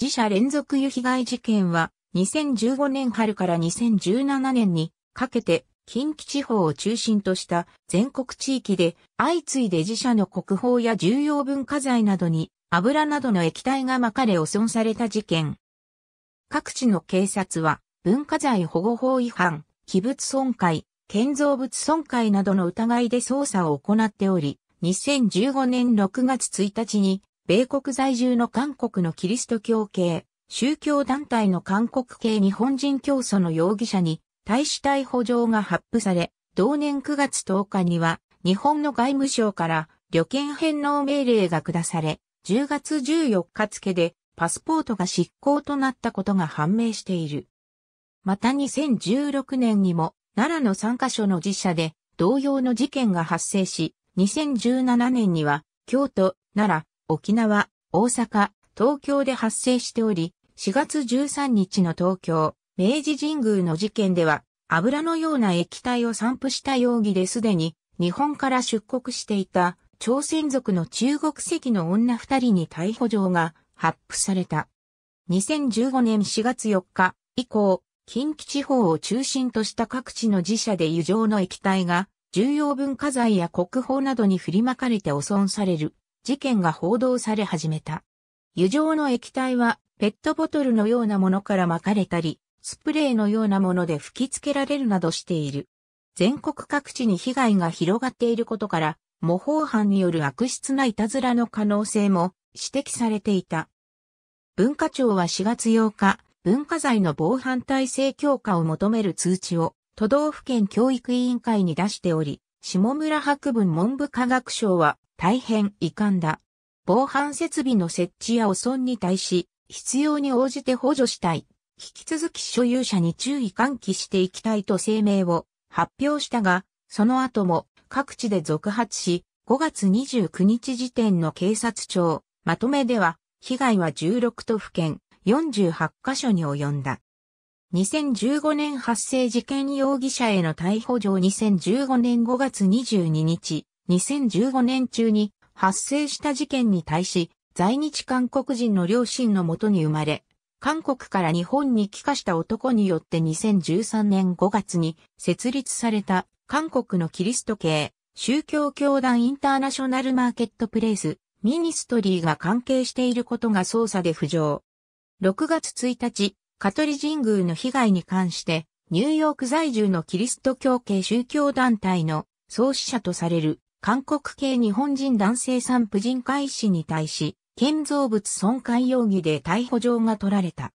自社連続湯被害事件は、2015年春から2017年にかけて近畿地方を中心とした全国地域で相次いで自社の国宝や重要文化財などに油などの液体がまかれ汚損された事件。各地の警察は文化財保護法違反、器物損壊、建造物損壊などの疑いで捜査を行っており、2015年6月1日に米国在住の韓国のキリスト教系、宗教団体の韓国系日本人教祖の容疑者に、大使逮捕状が発布され、同年9月10日には、日本の外務省から旅券返納命令が下され、10月14日付でパスポートが失効となったことが判明している。また2016年にも奈良の3カ所の寺社で同様の事件が発生し、2017年には京都、奈良、沖縄、大阪、東京で発生しており、4月13日の東京、明治神宮の事件では、油のような液体を散布した容疑ですでに、日本から出国していた、朝鮮族の中国籍の女二人に逮捕状が発布された。2015年4月4日以降、近畿地方を中心とした各地の自社で油状の液体が重要文化財や国宝などに振りまかれて汚損される事件が報道され始めた。油状の液体はペットボトルのようなものから巻かれたり、スプレーのようなもので吹き付けられるなどしている。全国各地に被害が広がっていることから、模倣犯による悪質ないたずらの可能性も指摘されていた。文化庁は4月8日、文化財の防犯体制強化を求める通知を都道府県教育委員会に出しており、下村博文文部科学省は大変遺憾だ。防犯設備の設置や汚損に対し、必要に応じて補助したい。引き続き所有者に注意喚起していきたいと声明を発表したが、その後も各地で続発し、5月29日時点の警察庁まとめでは、被害は16都府県48カ所に及んだ。2015年発生事件容疑者への逮捕状2015年5月22日、2015年中に発生した事件に対し、在日韓国人の両親のもとに生まれ、韓国から日本に帰化した男によって2013年5月に設立された韓国のキリスト系宗教教団インターナショナルマーケットプレイスミニストリーが関係していることが捜査で浮上。6月1日、カトリ神宮の被害に関してニューヨーク在住のキリスト教系宗教団体の創始者とされる韓国系日本人男性産婦人会士に対し、建造物損壊容疑で逮捕状が取られた。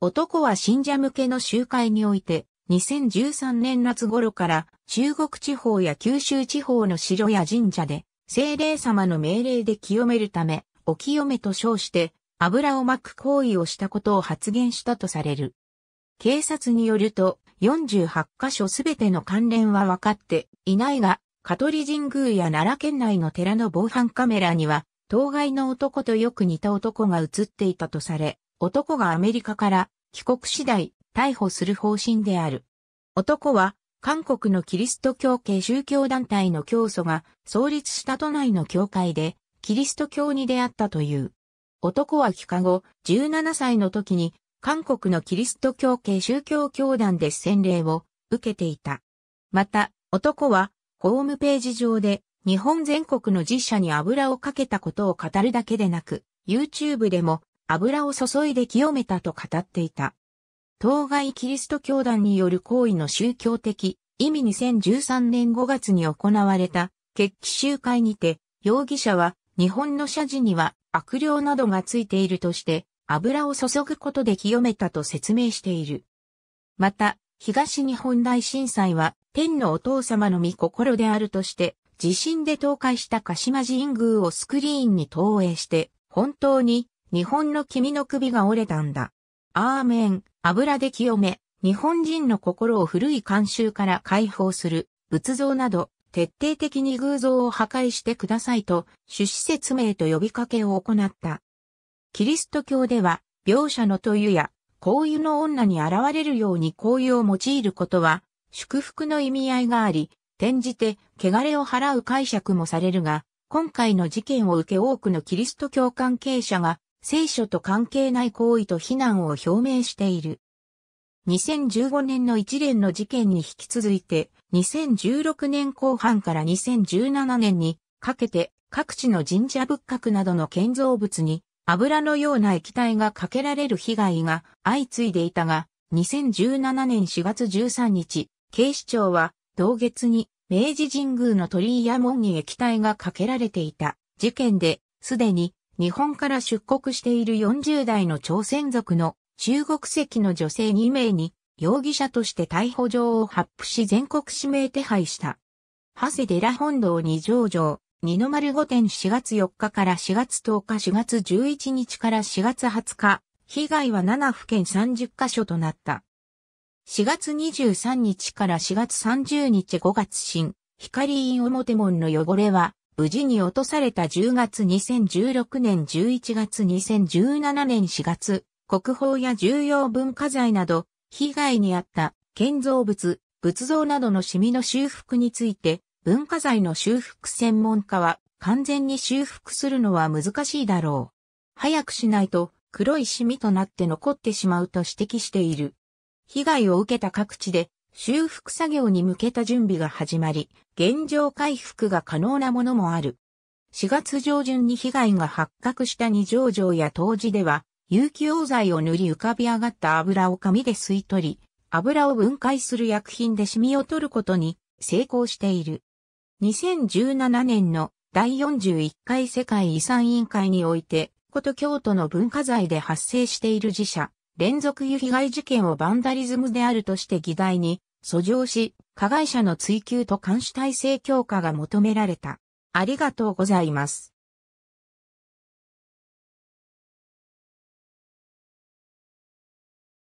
男は信者向けの集会において、2013年夏頃から中国地方や九州地方の城や神社で、精霊様の命令で清めるため、お清めと称して、油をまく行為をしたことを発言したとされる。警察によると、48箇所すべての関連は分かっていないが、香取神宮や奈良県内の寺の防犯カメラには、当該の男とよく似た男が映っていたとされ、男がアメリカから帰国次第逮捕する方針である。男は、韓国のキリスト教系宗教団体の教祖が創立した都内の教会で、キリスト教に出会ったという。男は帰化後、17歳の時に、韓国のキリスト教系宗教教団で洗礼を受けていた。また、男は、ホームページ上で日本全国の実写に油をかけたことを語るだけでなく、YouTube でも油を注いで清めたと語っていた。当該キリスト教団による行為の宗教的意味2013年5月に行われた決起集会にて、容疑者は日本の社寺には悪霊などがついているとして、油を注ぐことで清めたと説明している。また、東日本大震災は天のお父様の御心であるとして、地震で倒壊した鹿島神宮をスクリーンに投影して、本当に日本の君の首が折れたんだ。アーメン、油で清め、日本人の心を古い慣習から解放する、仏像など、徹底的に偶像を破壊してくださいと、趣旨説明と呼びかけを行った。キリスト教では、描写のと湯や、紅油の女に現れるように紅油を用いることは、祝福の意味合いがあり、転じて、汚れを払う解釈もされるが、今回の事件を受け多くのキリスト教関係者が、聖書と関係ない行為と非難を表明している。2015年の一連の事件に引き続いて、2016年後半から2017年にかけて各地の神社仏閣などの建造物に油のような液体がかけられる被害が相次いでいたが、2017年4月13日、警視庁は、同月に、明治神宮の鳥居や門に液体がかけられていた事件で、すでに日本から出国している40代の朝鮮族の中国籍の女性2名に容疑者として逮捕状を発布し全国指名手配した。長谷寺本堂二条城、二の丸御殿4月4日から4月10日4月11日から4月20日、被害は7府県30カ所となった。4月23日から4月30日5月新、光院表門の汚れは、無事に落とされた10月2016年11月2017年4月、国宝や重要文化財など、被害に遭った建造物、仏像などのシミの修復について、文化財の修復専門家は、完全に修復するのは難しいだろう。早くしないと、黒いシミとなって残ってしまうと指摘している。被害を受けた各地で修復作業に向けた準備が始まり、現状回復が可能なものもある。4月上旬に被害が発覚した二条城や当寺では、有機溶剤を塗り浮かび上がった油を紙で吸い取り、油を分解する薬品でシミを取ることに成功している。2017年の第41回世界遺産委員会において、こと京都の文化財で発生している自社、連続湯被害事件をバンダリズムであるとして議題に、訴状し、加害者の追及と監視体制強化が求められた。ありがとうございます。